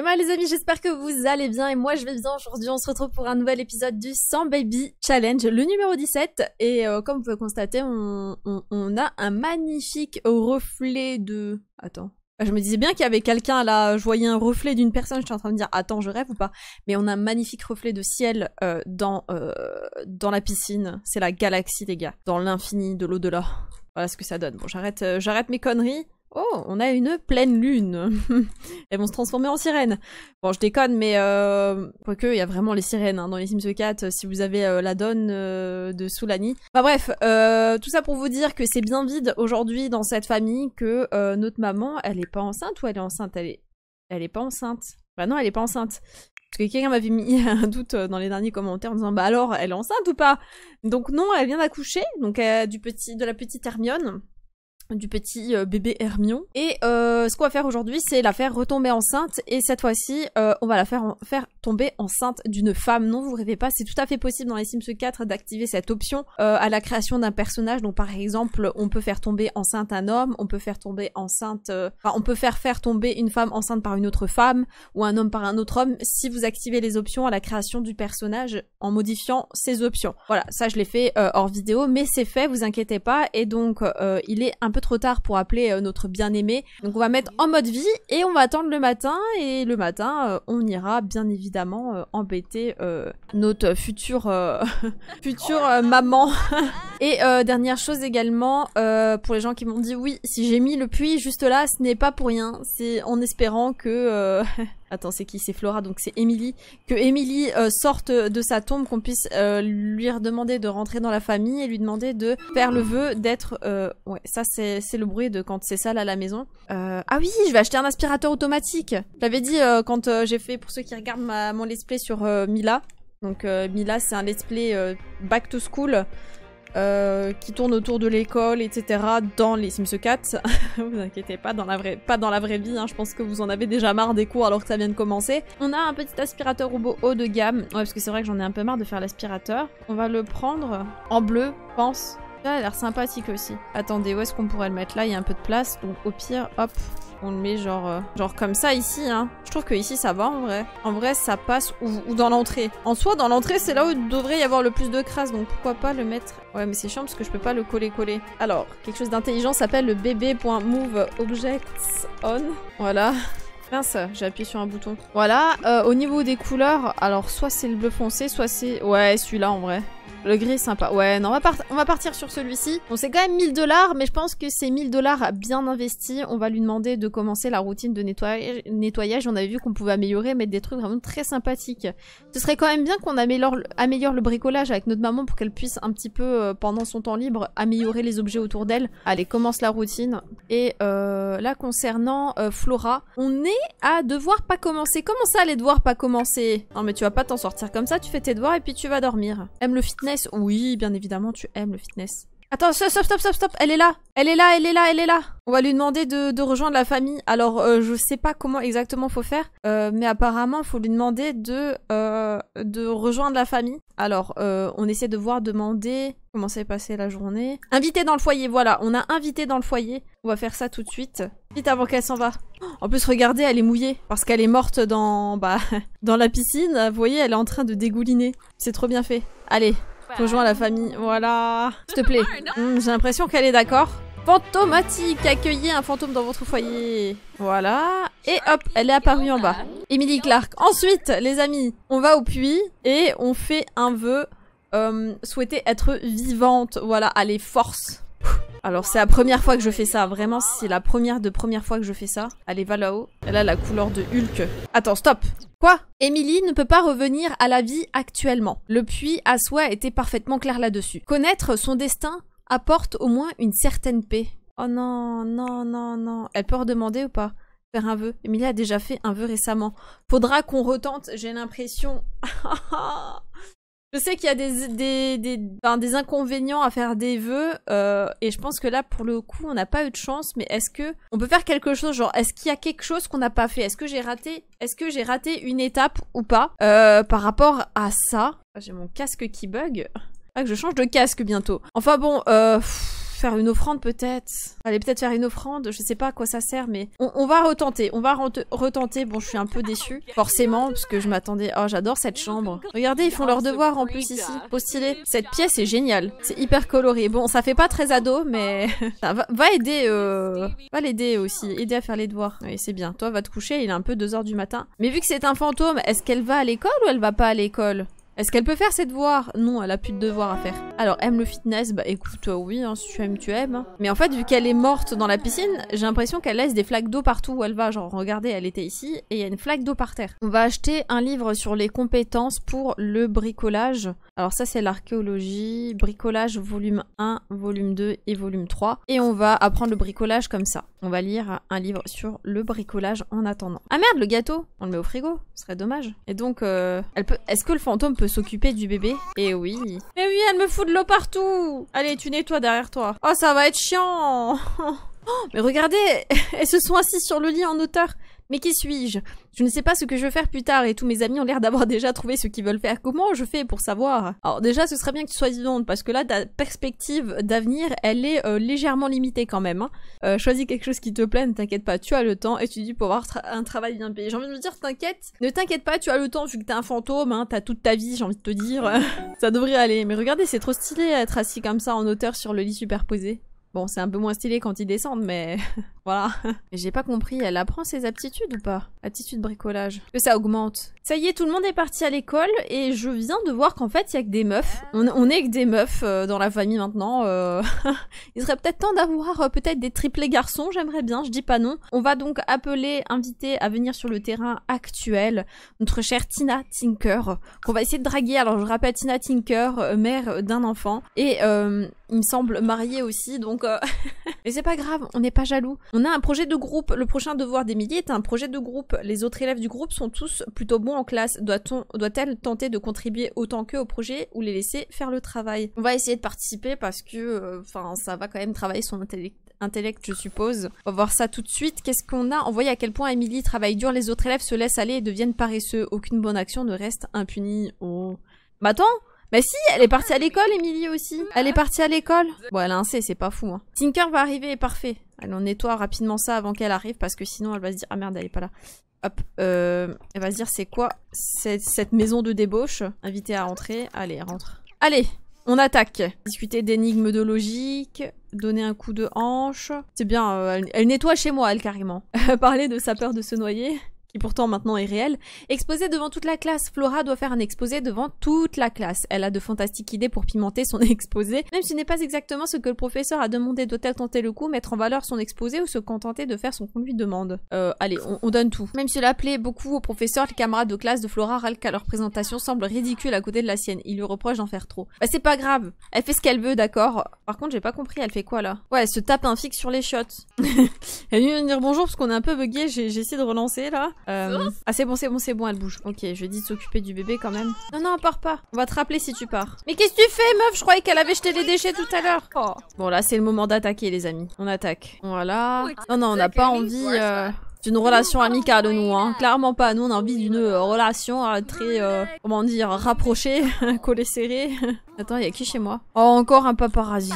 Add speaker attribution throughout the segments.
Speaker 1: moi les amis, j'espère que vous allez bien et moi je vais bien. Aujourd'hui on se retrouve pour un nouvel épisode du 100 Baby Challenge, le numéro 17. Et euh, comme vous pouvez constater, on, a un magnifique reflet de... Attends. Ah, je me disais bien qu'il y avait quelqu'un là, je voyais un reflet d'une personne, je suis en train de me dire attends je rêve ou pas. Mais on a un magnifique reflet de ciel euh, dans, euh, dans la piscine, c'est la galaxie les gars, dans l'infini de l'au-delà. Voilà ce que ça donne. Bon j'arrête j'arrête mes conneries. Oh, on a une pleine lune. Elles vont se transformer en sirènes. Bon, je déconne, mais euh, quoique, il y a vraiment les sirènes hein, dans les Sims 4, e si vous avez euh, la donne euh, de Soulani. Enfin bref, tout ça pour vous dire que c'est bien vide aujourd'hui dans cette famille, que notre maman, elle est pas enceinte ou elle est enceinte Elle est... Elle est pas enceinte. Bah non, elle est pas enceinte. Parce que quelqu'un m'avait mis un doute dans les derniers commentaires en disant bah alors elle est enceinte ou pas Donc non, elle vient d'accoucher, donc du petit, de la petite Hermione du petit euh, bébé Hermion. Et euh, ce qu'on va faire aujourd'hui, c'est la faire retomber enceinte. Et cette fois-ci, euh, on va la faire, faire tomber enceinte d'une femme. Non, vous rêvez pas, c'est tout à fait possible dans les Sims 4 d'activer cette option à la création d'un personnage. Donc par exemple, on peut faire tomber enceinte un homme, on peut faire tomber enceinte... Enfin, on peut faire faire tomber une femme enceinte par une autre femme, ou un homme par un autre homme, si vous activez les options à la création du personnage en modifiant ces options. Voilà, ça je l'ai fait hors vidéo, mais c'est fait, vous inquiétez pas. Et donc, il est un peu trop tard pour appeler euh, notre bien-aimé. Donc on va mettre en mode vie et on va attendre le matin. Et le matin, euh, on ira bien évidemment euh, embêter notre future, future maman. et dernière chose également, pour les gens qui m'ont dit oui, si j'ai mis le puits juste là, ce n'est pas pour rien. C'est en espérant que... Attends, c'est qui C'est Flora, donc c'est Émilie. Que Émilie euh, sorte de sa tombe, qu'on puisse euh, lui demander de rentrer dans la famille et lui demander de faire le vœu d'être... Euh, ouais, ça c'est le bruit de quand c'est sale à la maison. Ah oui, je vais acheter un aspirateur automatique l'avais dit quand j'ai fait, pour ceux qui regardent mon let's play sur Mila, donc Mila c'est un let's play back to school, euh, qui tourne autour de l'école, etc. dans les Sims 4. vous inquiétez pas, dans la vraie, pas dans la vraie vie, hein, je pense que vous en avez déjà marre des cours alors que ça vient de commencer. On a un petit aspirateur robot haut de gamme. Ouais, parce que c'est vrai que j'en ai un peu marre de faire l'aspirateur. On va le prendre en bleu, pense. Ça a l'air sympathique aussi. Attendez, où est-ce qu'on pourrait le mettre là Il y a un peu de place, donc au pire, hop, on le met genre, euh, genre comme ça ici. Hein. Je trouve que ici ça va en vrai. En vrai ça passe ou, dans l'entrée. En soi dans l'entrée c'est là où il devrait y avoir le plus de crasse donc pourquoi pas le mettre. Ouais mais c'est chiant parce que je peux pas le coller coller. Alors quelque chose d'intelligent s'appelle le on. Voilà. Mince, j'ai appuyé sur un bouton. Voilà, euh, au niveau des couleurs, alors soit c'est le bleu foncé, soit c'est... Ouais, celui-là en vrai. Le gris sympa. Ouais, non, on va, on va partir sur celui-ci. Bon, c'est quand même 1000 dollars, mais je pense que c'est 1000 dollars bien investis. On va lui demander de commencer la routine de nettoyage. nettoyage. On avait vu qu'on pouvait améliorer, mettre des trucs vraiment très sympathiques. Ce serait quand même bien qu'on améliore, le bricolage avec notre maman pour qu'elle puisse un petit peu, euh, pendant son temps libre, améliorer les objets autour d'elle. Allez, commence la routine. Et euh, là, concernant euh, Flora, on est à devoir pas commencer. Comment ça, les devoirs pas commencer Non, mais tu vas pas t'en sortir comme ça. Tu fais tes devoirs et puis tu vas dormir. Aime le fitness oui, bien évidemment, tu aimes le fitness. Attends, stop, stop, stop, stop, elle est là Elle est là, elle est là, elle est là On va lui demander de, rejoindre la famille. Alors, euh, je sais pas comment exactement faut faire, euh, mais apparemment, faut lui demander de, euh, de rejoindre la famille. Alors, on essaie de voir, demander comment s'est passée la journée. Invité dans le foyer, voilà, on a invité dans le foyer. On va faire ça tout de suite. Vite avant qu'elle s'en va. En plus, regardez, elle est mouillée, parce qu'elle est morte dans... bah... dans la piscine. Vous voyez, elle est en train de dégouliner. C'est trop bien fait. Allez, Rejoins la famille. Voilà. S'il te plaît. Hein. Hmm, j'ai l'impression qu'elle est d'accord. Fantomatique, accueillez un fantôme dans votre foyer. Voilà. Et hop, elle est apparue en bas. Emily Clark. Ensuite, les amis, on va au puits et on fait un vœu. Souhaitez souhaiter être vivante. Voilà, allez, force. Alors c'est la première fois que je fais ça, vraiment c'est la première de première fois que je fais ça. Allez va là-haut, elle a la couleur de Hulk. Attends, stop Quoi Emily ne peut pas revenir à la vie actuellement. Le puits à soi était parfaitement clair là-dessus. Connaître son destin apporte au moins une certaine paix. Oh non, non, non, non. Elle peut redemander ou pas Faire un vœu. Emilie a déjà fait un vœu récemment. Faudra qu'on retente, j'ai l'impression. Je sais qu'il y a des, des, inconvénients à faire des vœux, euh, et je pense que là, pour le coup, on n'a pas eu de chance, mais est-ce que on peut faire quelque chose Genre, est-ce qu'il y a quelque chose qu'on n'a pas fait Est-ce que j'ai raté Est-ce que j'ai raté une étape ou pas euh, Par rapport à ça, ah, j'ai mon casque qui bug. Ah, que je change de casque bientôt. Enfin bon, euh faire une offrande peut-être. Allez, peut-être faire une offrande, je sais pas à quoi ça sert, mais on, va retenter, on va retenter. Bon, je suis un peu déçu forcément, parce que je m'attendais... Oh, j'adore cette chambre. Regardez, ils font leur devoir en plus ici. Cette pièce est géniale. C'est hyper coloré. Bon, ça fait pas très ado, mais... ça va, aider... Euh, va l'aider aussi, aider à faire les devoirs. Oui, c'est bien. Toi, va te coucher, il est un peu 2h du matin. Mais vu que c'est un fantôme, est-ce qu'elle va à l'école ou elle va pas à l'école est-ce qu'elle peut faire ses devoirs Non, elle a plus de devoirs à faire. Alors, aime le fitness Bah écoute, euh, oui, hein, si tu aimes, tu aimes. Hein. Mais en fait, vu qu'elle est morte dans la piscine, j'ai l'impression qu'elle laisse des flaques d'eau partout où elle va. Genre, regardez, elle était ici et il y a une flaque d'eau par terre. On va acheter un livre sur les compétences pour le bricolage. Alors ça, c'est l'archéologie, bricolage volume 1, volume 2 et volume 3. Et on va apprendre le bricolage comme ça. On va lire un livre sur le bricolage en attendant. Ah merde, le gâteau On le met au frigo, ce serait dommage. Et donc, euh, peut... est-ce que le fantôme peut s'occuper du bébé. Eh oui. Mais eh oui, elle me fout de l'eau partout Allez, tu nettoies derrière toi. Oh, ça va être chiant oh, Mais regardez Elles se sont assises sur le lit en hauteur mais qui suis-je Je ne sais pas ce que je veux faire plus tard et tous mes amis ont l'air d'avoir déjà trouvé ce qu'ils veulent faire. Comment je fais pour savoir Alors déjà, ce serait bien que tu sois vivante parce que là, ta perspective d'avenir, elle est euh, légèrement limitée quand même. Hein. Euh, choisis quelque chose qui te plaît, ne t'inquiète pas, tu as le temps. dis pour avoir un travail bien payé. J'ai envie de me dire, t'inquiète, ne t'inquiète pas, tu as le temps vu que t'es un fantôme, hein, t'as toute ta vie, j'ai envie de te dire. ça devrait aller. Mais regardez, c'est trop stylé être assis comme ça en hauteur sur le lit superposé. Bon, c'est un peu moins stylé quand ils descendent, mais Voilà. J'ai pas compris, elle apprend ses aptitudes ou pas Aptitudes bricolage. Que ça augmente. Ça y est, tout le monde est parti à l'école et je viens de voir qu'en fait, il y a que des meufs. On, est que des meufs euh, dans la famille maintenant. Euh. il serait peut-être temps d'avoir euh, peut-être des triplés garçons, j'aimerais bien, je dis pas non. On va donc appeler, inviter à venir sur le terrain actuel notre chère Tina Tinker, qu'on va essayer de draguer. Alors, je rappelle Tina Tinker, mère d'un enfant et il me semble mariée aussi, donc... Mais c'est pas grave, on n'est pas jaloux. On a un projet de groupe. Le prochain devoir d'Emilie est un projet de groupe. Les autres élèves du groupe sont tous plutôt bons en classe. Doit-on, doit-elle tenter de contribuer autant qu'eux au projet ou les laisser faire le travail On va essayer de participer parce que, euh, enfin, ça va quand même travailler son intellect je suppose. On va voir ça tout de suite. Qu'est-ce qu'on a On voit à quel point Emilie travaille dur, les autres élèves se laissent aller et deviennent paresseux. Aucune bonne action ne reste impunie. Oh. Bah attends bah si, elle est partie à l'école, Emilie, aussi. Elle est partie à l'école. Bon, elle a un C, c'est pas fou. Hein. Tinker va arriver, parfait. Allez, on nettoie rapidement ça avant qu'elle arrive, parce que sinon elle va se dire, ah merde, elle est pas là. Hop, euh, elle va se dire, c'est quoi cette, maison de débauche Invité à rentrer. Allez, rentre. Allez, on attaque. Discuter d'énigmes de logique, donner un coup de hanche. C'est bien, euh, elle, nettoie chez moi, elle, carrément. Parler de sa peur de se noyer qui pourtant maintenant est réel. Exposé devant toute la classe, Flora doit faire un exposé devant toute la classe. Elle a de fantastiques idées pour pimenter son exposé, même si ce n'est pas exactement ce que le professeur a demandé. Doit-elle tenter le coup, mettre en valeur son exposé ou se contenter de faire son qu'on lui demande euh, Allez, on, donne tout. Même si elle plaît beaucoup au professeur, les camarades de classe de Flora râlent qu'à leur présentation semble ridicule à côté de la sienne. Il lui reproche d'en faire trop. Bah, c'est pas grave, elle fait ce qu'elle veut, d'accord Par contre, j'ai pas compris, elle fait quoi là Ouais, elle se tape un fixe sur les shots. elle vient de dire bonjour parce qu'on est un peu bugué, j'ai essayé de relancer là. Euh... Ah c'est bon, c'est bon, c'est bon, elle bouge. Ok, je dis de s'occuper du bébé quand même. Non, non, part pas. On va te rappeler si tu pars. Mais qu'est-ce que tu fais, meuf Je croyais qu'elle avait jeté les déchets tout à l'heure. Oh. Bon, là, c'est le moment d'attaquer, les amis. On attaque. Voilà. Non, non, on n'a pas envie... Euh une relation amicale, nous. Hein. Clairement pas. Nous, on a envie d'une euh, relation euh, très, euh, comment dire, rapprochée, collée serrée. Attends, il y a qui chez moi Oh, encore un paparazzi.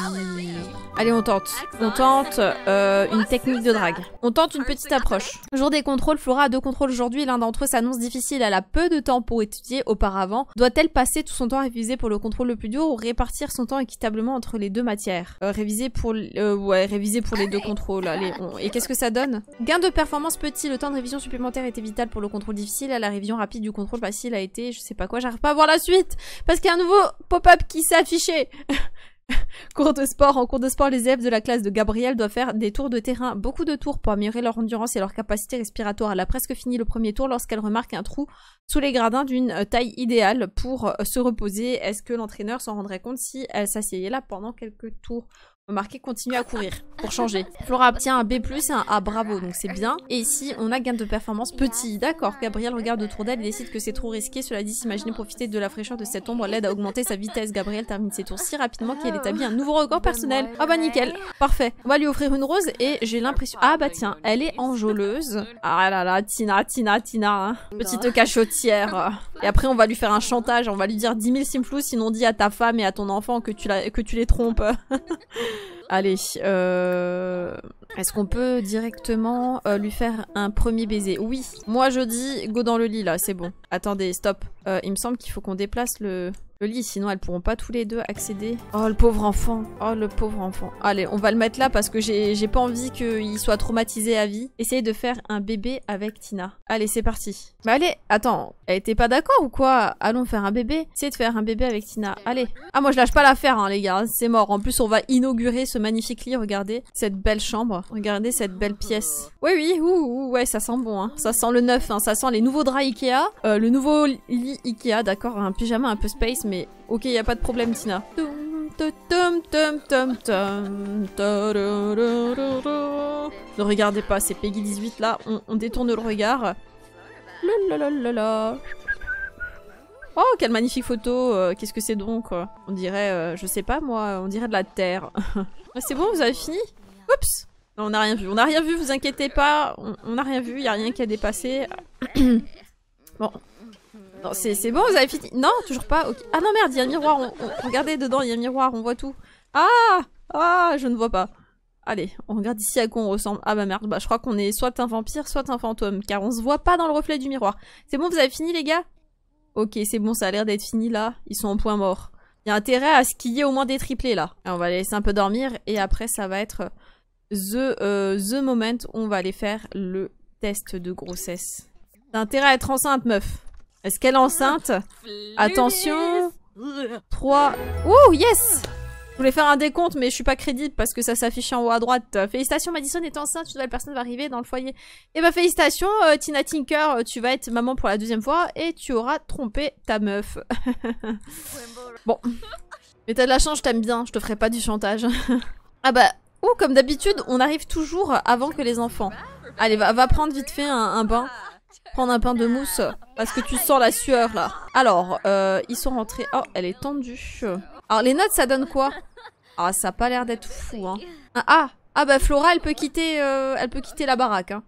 Speaker 1: Allez, on tente. On tente une technique de drague. On tente une petite approche. Jour des contrôles, Flora a deux contrôles aujourd'hui. L'un d'entre eux s'annonce difficile. Elle a peu de temps pour étudier auparavant. Doit-elle passer tout son temps à réviser pour le contrôle le plus dur ou répartir son temps équitablement entre les deux matières Réviser pour... ouais, réviser pour les deux contrôles. Allez, Et qu'est-ce que ça donne Gain de performance Petit, le temps de révision supplémentaire était vital pour le contrôle difficile. À la révision rapide du contrôle facile bah, a été, je sais pas quoi, j'arrive pas à voir la suite parce qu'il y a un nouveau pop-up qui s'est affiché. cours de sport. En cours de sport, les élèves de la classe de Gabriel doivent faire des tours de terrain, beaucoup de tours pour améliorer leur endurance et leur capacité respiratoire. Elle a presque fini le premier tour lorsqu'elle remarque un trou sous les gradins d'une euh, taille idéale pour euh, se reposer. Est-ce que l'entraîneur s'en rendrait compte si elle s'asseyait là pendant quelques tours Marqué continue à courir pour changer. Flora obtient un B+, et un A, bravo, donc c'est bien. Et ici, on a gain de performance petit. D'accord, Gabriel regarde autour d'elle et décide que c'est trop risqué. Cela dit, s'imaginer profiter de la fraîcheur de cette ombre l'aide à augmenter sa vitesse. Gabriel termine ses tours si rapidement qu'elle établit un nouveau record personnel. Ah bah nickel, parfait. On va lui offrir une rose et j'ai l'impression... Ah bah tiens, elle est enjôleuse. Ah là là, Tina, Tina, Tina. Hein. Petite cachotière. Et après, on va lui faire un chantage. On va lui dire 10 000 simflous, sinon dis à ta femme et à ton enfant que tu, la... que tu les trompes. Allez, euh, est-ce qu'on peut directement euh, lui faire un premier baiser Oui, moi je dis go dans le lit là, c'est bon. Attendez, stop. Euh, il me semble qu'il faut qu'on déplace le... lit, sinon elles pourront pas tous les deux accéder. Oh le pauvre enfant, oh le pauvre enfant. Allez, on va le mettre là parce que j'ai pas envie qu'il soit traumatisé à vie. Essayez de faire un bébé avec Tina. Allez, c'est parti. Bah allez, attends, elle était pas d'accord ou quoi Allons faire un bébé. Essayez de faire un bébé avec Tina. Allez. Ah, moi, je lâche pas l'affaire, hein, les gars. Hein, c'est mort. En plus, on va inaugurer ce magnifique lit. Regardez cette belle chambre. Regardez cette belle pièce. Oui, oui, ouh, ouh ouais, ça sent bon. Hein. Ça sent le neuf. Hein. Ça sent les nouveaux draps Ikea. Euh, le nouveau lit Ikea, d'accord. Un pyjama un peu space, mais ok, y a pas de problème, Tina. Ne regardez pas, c'est Peggy 18 là, on détourne le regard. Oh, quelle magnifique photo euh, Qu'est-ce que c'est donc euh. On dirait, euh, je sais pas moi, on dirait de la terre. Ah, c'est bon, vous avez fini Oups on n'a rien vu, on n'a rien vu, vous inquiétez pas, on n'a rien vu, il n'y a rien qui a dépassé. bon. Non, c'est bon, vous avez fini Non, toujours pas, Ah non, merde, il y a un miroir, regardez dedans, il y a un miroir, on voit tout. Ah Ah, je ne vois pas. Allez, on regarde ici à quoi on ressemble. Ah bah merde, bah je crois qu'on est soit un vampire, soit un fantôme, car on se voit pas dans le reflet du miroir. C'est bon, vous avez fini les gars Ok, c'est bon, ça a l'air d'être fini là. Ils sont en point mort. Il y a intérêt à ce qu'il y ait au moins des triplés là. on va les laisser un peu dormir et après ça va être the, euh, the moment où on va aller faire le test de grossesse. T'as intérêt à être enceinte meuf. Est-ce qu'elle est enceinte Attention 3... Oh yes je voulais faire un décompte, mais je suis pas crédible parce que ça s'affiche en haut à droite. Euh, félicitations, Madison est enceinte, une la personne va arriver dans le foyer. Et eh bah ben, félicitations, euh, Tina Tinker, euh, tu vas être maman pour la deuxième fois et tu auras trompé ta meuf. bon. Mais t'as de la chance, je t'aime bien, je te ferai pas du chantage. ah bah, ou comme d'habitude, on arrive toujours avant que les enfants. Allez, va, va prendre vite fait un, bain prendre un pain de mousse parce que tu sens la sueur là. Alors, ils sont rentrés. Oh, elle est tendue. Alors les notes, ça donne quoi Ah, ça a pas l'air d'être fou, hein. Ah, ah, ah bah Flora, elle peut quitter, euh, elle peut quitter la baraque, hein.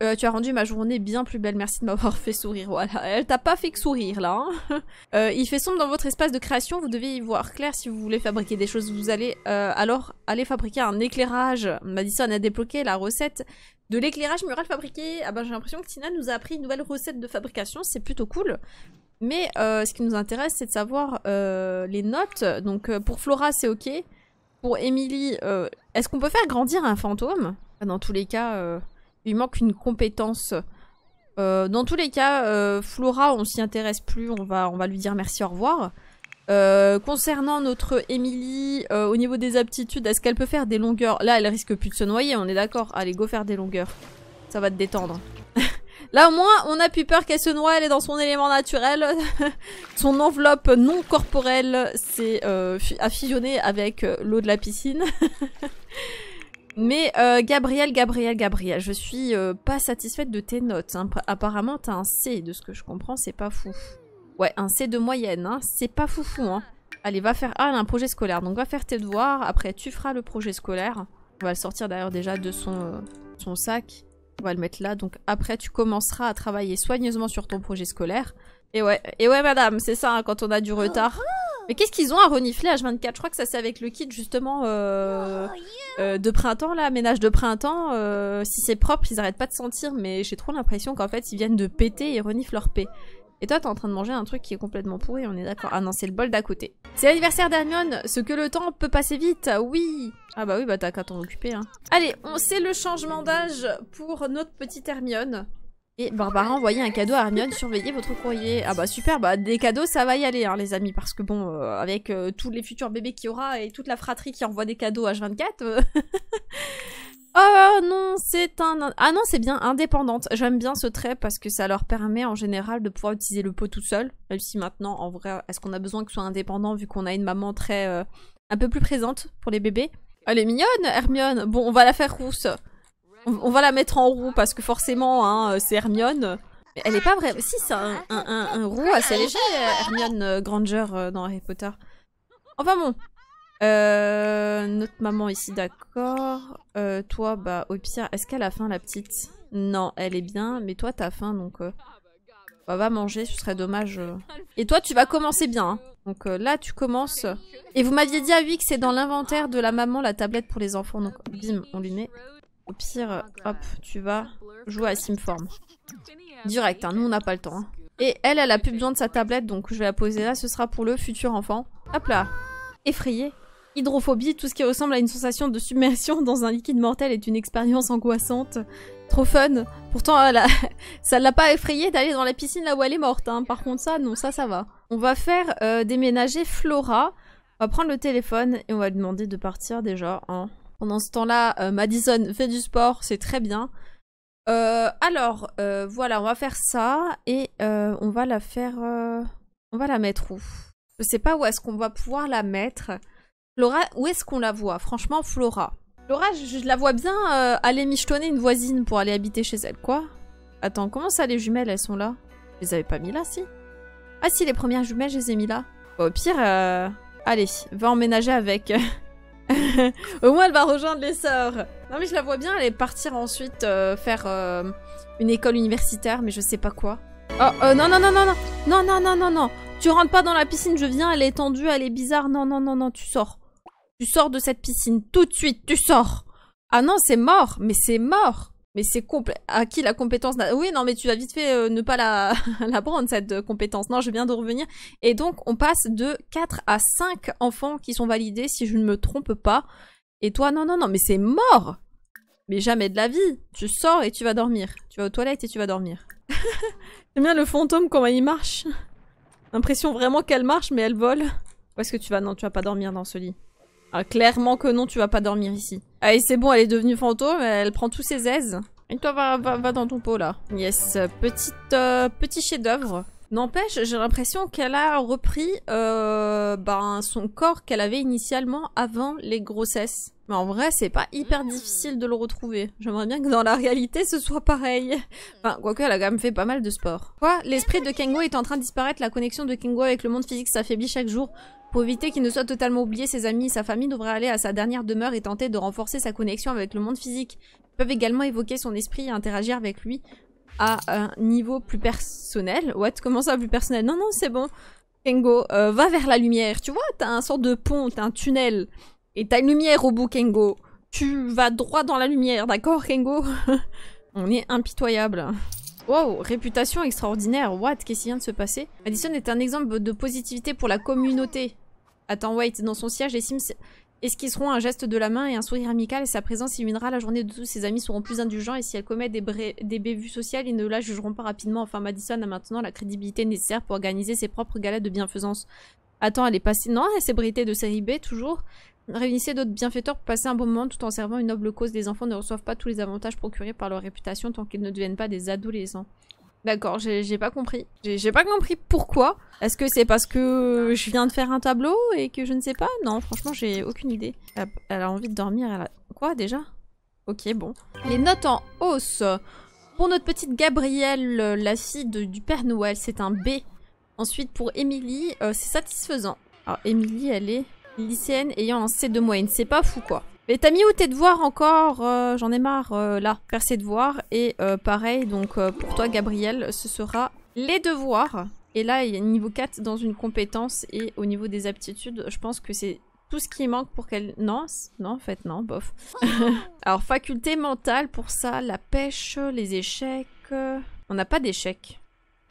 Speaker 1: Euh, tu as rendu ma journée bien plus belle, merci de m'avoir fait sourire. Voilà, elle t'a pas fait que sourire là. Hein. Euh, il fait sombre dans votre espace de création, vous devez y voir clair si vous voulez fabriquer des choses. Vous allez alors aller fabriquer un éclairage. Madison a débloqué la recette de l'éclairage mural fabriqué. Ah bah j'ai l'impression que Tina nous a appris une nouvelle recette de fabrication, c'est plutôt cool. Mais euh, ce qui nous intéresse, c'est de savoir euh, les notes. Donc euh, pour Flora, c'est ok. Pour Émilie, est-ce qu'on peut faire grandir un fantôme Dans tous les cas, il manque une compétence. dans tous les cas, Flora, on s'y intéresse plus. On va, on va lui dire merci, au revoir. concernant notre Émilie, au niveau des aptitudes, est-ce qu'elle peut faire des longueurs Là, elle risque plus de se noyer, on est d'accord. Allez, go faire des longueurs. Ça va te détendre. Là au moins on a plus peur qu'elle se noie, elle est dans son élément naturel. son enveloppe non corporelle s'est euh, avec euh, l'eau de la piscine. Mais euh, Gabriel, Gabriel, Gabriel, je suis euh, pas satisfaite de tes notes. Hein. Apparemment t'as un C, de ce que je comprends c'est pas fou. Ouais, un C de moyenne, hein. c'est pas foufou. Hein. Allez, va faire... Ah, un projet scolaire, donc va faire tes devoirs, après tu feras le projet scolaire. On va le sortir d'ailleurs déjà de son, son sac. On va le mettre là. Donc après, tu commenceras à travailler soigneusement sur ton projet scolaire. Et ouais, et ouais madame, c'est ça, hein, quand on a du retard. Mais qu'est-ce qu'ils ont à renifler H24 Je crois que ça c'est avec le kit justement euh, euh, de printemps là, ménage de printemps. Euh, si c'est propre, ils arrêtent pas de sentir, mais j'ai trop l'impression qu'en fait ils viennent de péter et reniflent leur paix. Et toi, t'es en train de manger un truc qui est complètement pourri, on est d'accord. Ah non, c'est le bol d'à côté. C'est l'anniversaire d'Hermione, ce que le temps peut passer vite, oui Ah bah oui, bah t'as qu'à t'en occuper, hein. Allez, on sait le changement d'âge pour notre petite Hermione. Et Barbara envoyez un cadeau à Hermione, surveillez votre courrier. Ah bah super, bah des cadeaux ça va y aller hein, les amis, parce que bon, euh, avec euh, tous les futurs bébés qu'il y aura et toute la fratrie qui envoie des cadeaux H24, Oh non, c'est un... Ah non, c'est bien indépendante. J'aime bien ce trait parce que ça leur permet en général de pouvoir utiliser le pot tout seul. Même si maintenant, en vrai, est-ce qu'on a besoin que soit indépendant vu qu'on a une maman très... Euh, un peu plus présente pour les bébés Elle est mignonne, Hermione Bon, on va la faire rousse. On, va la mettre en roue parce que forcément, hein, euh, c'est Hermione. elle est pas vraie. Si, c'est un, un, un, un roux assez léger, euh, Hermione Granger dans Harry Potter. Enfin bon, euh, notre maman ici, d'accord. Euh, toi, bah, au pire, est-ce qu'elle a faim, la petite Non, elle est bien, mais toi, t'as faim, donc... on euh, va manger, ce serait dommage. Euh. Et toi, tu vas commencer bien. Hein. Donc euh, là, tu commences. Et vous m'aviez dit à lui que c'est dans l'inventaire de la maman, la tablette pour les enfants. Donc, bim, on lui met. Au pire, hop, tu vas jouer à Simform. Direct, hein, nous, on n'a pas le temps. Hein. Et elle, elle a plus besoin de sa tablette, donc je vais la poser là. Ce sera pour le futur enfant. Hop là Effrayé Hydrophobie, tout ce qui ressemble à une sensation de submersion dans un liquide mortel est une expérience angoissante. Trop fun. Pourtant, ah ça ne l'a pas effrayée d'aller dans la piscine là où elle est morte. Hein. Par contre, ça, non, ça, ça va. On va faire euh, déménager Flora. On va prendre le téléphone et on va lui demander de partir déjà. Hein. Pendant ce temps-là, euh, Madison fait du sport, c'est très bien. Euh, alors, voilà, on va faire ça et on va la faire... On va la mettre où Je sais pas où est-ce qu'on va pouvoir la mettre. Flora, où est-ce qu'on la voit Franchement, Flora. Flora, je, la vois bien euh, aller michetonner une voisine pour aller habiter chez elle, quoi. Attends, comment ça les jumelles, elles sont là Je les avais pas mis là, si Ah si, les premières jumelles, je les ai mis là. au pire, euh, allez, va emménager avec. au moins, elle va rejoindre les sœurs. Non mais je la vois bien aller partir ensuite euh, faire une école universitaire, mais je sais pas quoi. Oh, non, non, non, non, non, non, non, non, non, non. Tu rentres pas dans la piscine, je viens, elle est tendue, elle est bizarre. Non, non, non, non, tu sors. Tu sors de cette piscine tout de suite, tu sors. Ah non, c'est mort, mais c'est mort. Mais c'est à qui la compétence Oui, non, mais tu vas vite fait euh, ne pas la, la prendre, cette euh, compétence. Non, je viens de revenir. Et donc, on passe de 4 à 5 enfants qui sont validés, si je ne me trompe pas. Et toi, non, non, non, mais c'est mort Mais jamais de la vie Tu sors et tu vas dormir. Tu vas aux toilettes et tu vas dormir. J'aime bien le fantôme, comment il marche. L'impression vraiment qu'elle marche, mais elle vole. Où est-ce que tu vas Non, tu vas pas dormir dans ce lit. Ah, clairement que non, tu vas pas dormir ici. Allez, ah, c'est bon, elle est devenue fantôme, elle prend tous ses aises. Et toi, va, va, dans ton pot, là. Yes, petite, euh, petit chef-d'oeuvre. N'empêche, j'ai l'impression qu'elle a repris euh, ben, son corps qu'elle avait initialement avant les grossesses. Mais en vrai, c'est pas hyper hmm. difficile de le retrouver. J'aimerais bien que dans la réalité, ce soit pareil. Hmm. Enfin, quoique, elle a quand même fait pas mal de sport. Quoi L'esprit de Kengo est en train de disparaître. La connexion de Kengo avec le monde physique s'affaiblit chaque jour. Pour éviter qu'il ne soit totalement oublié, ses amis et sa famille devraient aller à sa dernière demeure et tenter de renforcer sa connexion avec le monde physique. Ils peuvent également évoquer son esprit et interagir avec lui à un niveau plus personnel. What Comment ça, plus personnel Non, non, c'est bon. Kengo, euh, va vers la lumière. Tu vois, t'as un sort de pont, t'as un tunnel. Et t'as une lumière au bout, Kengo. Tu vas droit dans la lumière, d'accord, Kengo On est impitoyable. Wow, réputation extraordinaire. What Qu'est-ce qui vient de se passer Madison est un exemple de positivité pour la communauté. Attends, wait, dans son siège, les Sims seront un geste de la main et un sourire amical, et sa présence illuminera la journée de tous ses amis seront plus indulgents, et si elle commet des, des bévues sociales, ils ne la jugeront pas rapidement. Enfin, Madison a maintenant la crédibilité nécessaire pour organiser ses propres galets de bienfaisance. Attends, elle est passée... Non, elle célébrité de série B, toujours Réunissez d'autres bienfaiteurs pour passer un bon moment tout en servant une noble cause. Les enfants ne reçoivent pas tous les avantages procurés par leur réputation tant qu'ils ne deviennent pas des adolescents. D'accord, j'ai pas compris. J'ai pas compris pourquoi. Est-ce que c'est parce que je viens de faire un tableau et que je ne sais pas Non, franchement, j'ai aucune idée. Elle a, envie de dormir, elle a... Quoi, déjà Ok, bon. Les notes en hausse. Pour notre petite Gabrielle, la fille du Père Noël, c'est un B. Ensuite, pour Émilie, euh, c'est satisfaisant. Alors, Émilie, elle est lycéenne ayant un C de moyenne. C'est pas fou, quoi. Mais t'as mis où tes devoirs encore euh, J'en ai marre, euh, là, faire ses devoirs. Et euh, pareil, donc pour toi, Gabriel, ce sera les devoirs. Et là, il y a niveau 4 dans une compétence et au niveau des aptitudes, je pense que c'est tout ce qui manque pour qu'elle... Non, non, en fait, non, bof. Alors, faculté mentale, pour ça, la pêche, les échecs... On n'a pas d'échecs.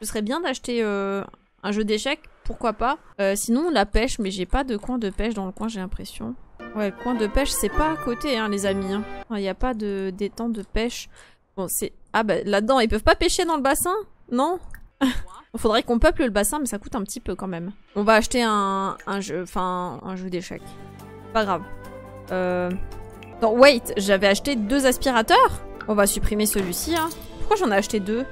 Speaker 1: Ce serait bien d'acheter un jeu d'échecs, pourquoi pas. sinon, la pêche, mais j'ai pas de coin de pêche dans le coin, j'ai l'impression. Ouais, le coin de pêche, c'est pas à côté, hein, les amis. Il hein. n'y a pas de d'étang de pêche. Bon, c'est... Ah bah, là-dedans, ils peuvent pas pêcher dans le bassin Non Il faudrait qu'on peuple le bassin, mais ça coûte un petit peu quand même. On va acheter un, jeu... Enfin, un jeu d'échecs. Pas grave. Euh... Non, wait J'avais acheté deux aspirateurs On va supprimer celui-ci, hein. Pourquoi j'en ai acheté deux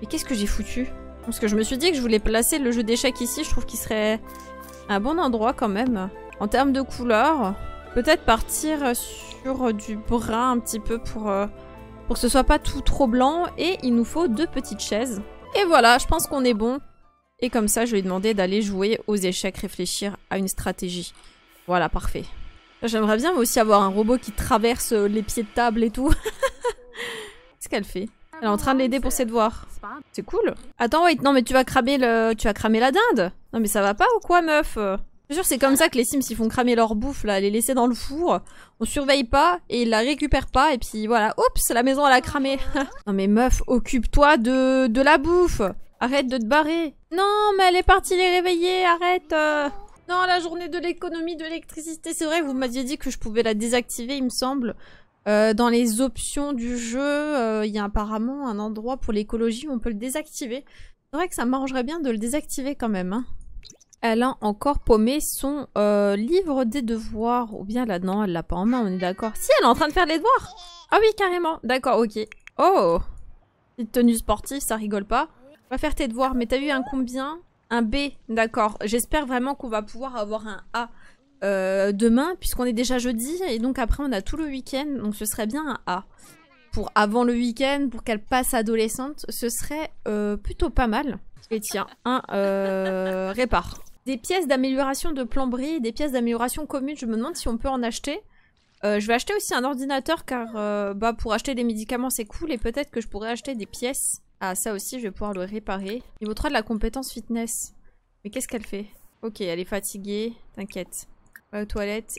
Speaker 1: Mais qu'est-ce que j'ai foutu Parce que je me suis dit que je voulais placer le jeu d'échecs ici. Je trouve qu'il serait un bon endroit quand même. En termes de couleur, peut-être partir sur du brun un petit peu pour, euh, pour que ce soit pas tout trop blanc. Et il nous faut deux petites chaises. Et voilà, je pense qu'on est bon. Et comme ça, je vais ai demander d'aller jouer aux échecs, réfléchir à une stratégie. Voilà, parfait. J'aimerais bien aussi avoir un robot qui traverse euh, les pieds de table et tout. Qu'est-ce qu'elle fait Elle est en train de l'aider pour ses devoirs. C'est cool. Attends, wait, non mais tu vas cramer le... tu vas cramer la dinde. Non mais ça va pas ou quoi, meuf sûr, c'est comme ça que les Sims ils font cramer leur bouffe là, les laisser dans le four, on surveille pas et ils la récupèrent pas et puis voilà, oups, la maison elle a cramé. non mais meuf, occupe-toi de, de la bouffe. Arrête de te barrer. Non, mais elle est partie les réveiller, arrête. Euh. Non, la journée de l'économie de l'électricité, c'est vrai, vous m'aviez dit que je pouvais la désactiver, il me semble. Euh, dans les options du jeu, euh, il y a apparemment un endroit pour l'écologie où on peut le désactiver. C'est vrai que ça m'arrangerait bien de le désactiver quand même. Hein elle a encore paumé son euh, livre des devoirs. Ou bien là, dedans elle l'a pas en main, on est d'accord. Si, elle est en train de faire les devoirs Ah oui, carrément. D'accord, ok. Oh Petite tenue sportive, ça rigole pas. Va faire tes devoirs, mais t'as eu un combien Un B, d'accord. J'espère vraiment qu'on va pouvoir avoir un A euh, demain, puisqu'on est déjà jeudi, et donc après on a tout le week-end, donc ce serait bien un A. Pour avant le week-end, pour qu'elle passe adolescente, ce serait euh, plutôt pas mal. Et tiens, un euh, des pièces d'amélioration de plomberie, des pièces d'amélioration commune. Je me demande si on peut en acheter. Euh, je vais acheter aussi un ordinateur car euh, bah, pour acheter des médicaments c'est cool et peut-être que je pourrais acheter des pièces. Ah ça aussi je vais pouvoir le réparer. Niveau 3 de la compétence fitness. Mais qu'est-ce qu'elle fait Ok elle est fatiguée, t'inquiète. Va aux toilettes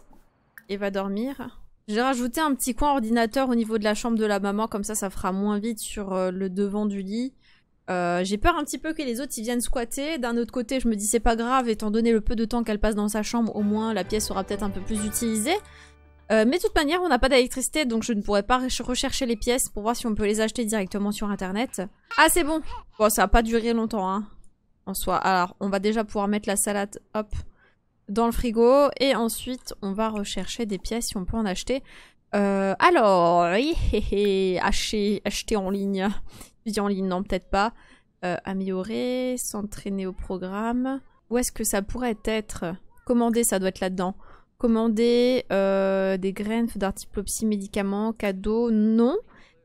Speaker 1: et va dormir. J'ai rajouté un petit coin ordinateur au niveau de la chambre de la maman comme ça ça fera moins vite sur euh, le devant du lit. Euh, j'ai peur un petit peu que les autres viennent squatter. D'un autre côté, je me dis c'est pas grave, étant donné le peu de temps qu'elle passe dans sa chambre, au moins la pièce sera peut-être un peu plus utilisée. Euh, mais de toute manière, on n'a pas d'électricité, donc je ne pourrais pas rechercher les pièces pour voir si on peut les acheter directement sur internet. Ah, c'est bon Bon, ça n'a pas duré longtemps, hein, en soi. Alors, on va déjà pouvoir mettre la salade, hop, dans le frigo. Et ensuite, on va rechercher des pièces si on peut en acheter. Euh, alors, acheter, acheter en ligne en ligne, non, peut-être pas. Euh, améliorer, s'entraîner au programme. Où est-ce que ça pourrait être Commander, ça doit être là-dedans. Commander euh, des graines, d'artiplopsie, médicaments, cadeaux, non.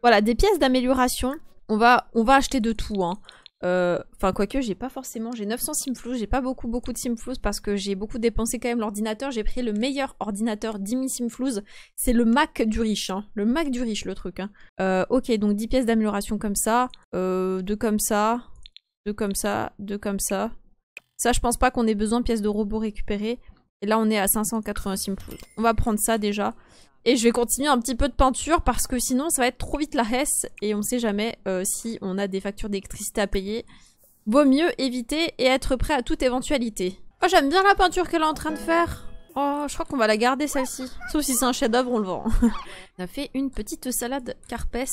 Speaker 1: Voilà, des pièces d'amélioration. On va, on va acheter de tout. Hein. Euh, enfin, quoique, j'ai pas forcément. J'ai 900 Simflouz, j'ai pas beaucoup, beaucoup de Simflouz parce que j'ai beaucoup dépensé quand même l'ordinateur. J'ai pris le meilleur ordinateur 10 000 C'est le Mac du riche, hein. Le Mac du riche, le truc, hein. euh, ok, donc 10 pièces d'amélioration comme ça. Euh, deux comme ça. Deux comme ça. Deux comme ça. Ça, je pense pas qu'on ait besoin de pièces de robot récupérées. Et là, on est à 580 Simflouz. On va prendre ça déjà. Et je vais continuer un petit peu de peinture parce que sinon ça va être trop vite la hesse et on sait jamais euh, si on a des factures d'électricité à payer. Vaut mieux éviter et être prêt à toute éventualité. Oh j'aime bien la peinture qu'elle est en train de faire Oh, je crois qu'on va la garder celle-ci. Sauf si c'est un chef-d'œuvre, on le vend. on a fait une petite salade carpès.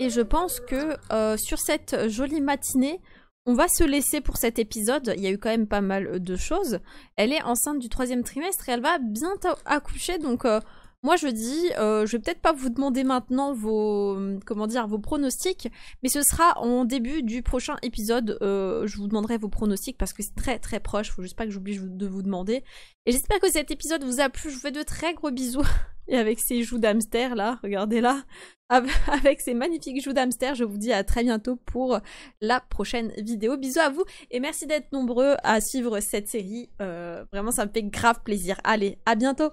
Speaker 1: Et je pense que euh, sur cette jolie matinée, on va se laisser pour cet épisode. Il y a eu quand même pas mal de choses. Elle est enceinte du troisième trimestre et elle va bientôt accoucher. Donc, euh, moi, je dis, euh, je vais peut-être pas vous demander maintenant vos, comment dire, vos pronostics, mais ce sera en début du prochain épisode. Euh, je vous demanderai vos pronostics parce que c'est très très proche. Faut juste pas que j'oublie de vous demander. Et j'espère que cet épisode vous a plu. Je vous fais de très gros bisous. Et avec ces joues d'hamster là, regardez là, avec ces magnifiques joues d'hamster, je vous dis à très bientôt pour la prochaine vidéo. Bisous à vous et merci d'être nombreux à suivre cette série. Euh, vraiment, ça me fait grave plaisir. Allez, à bientôt.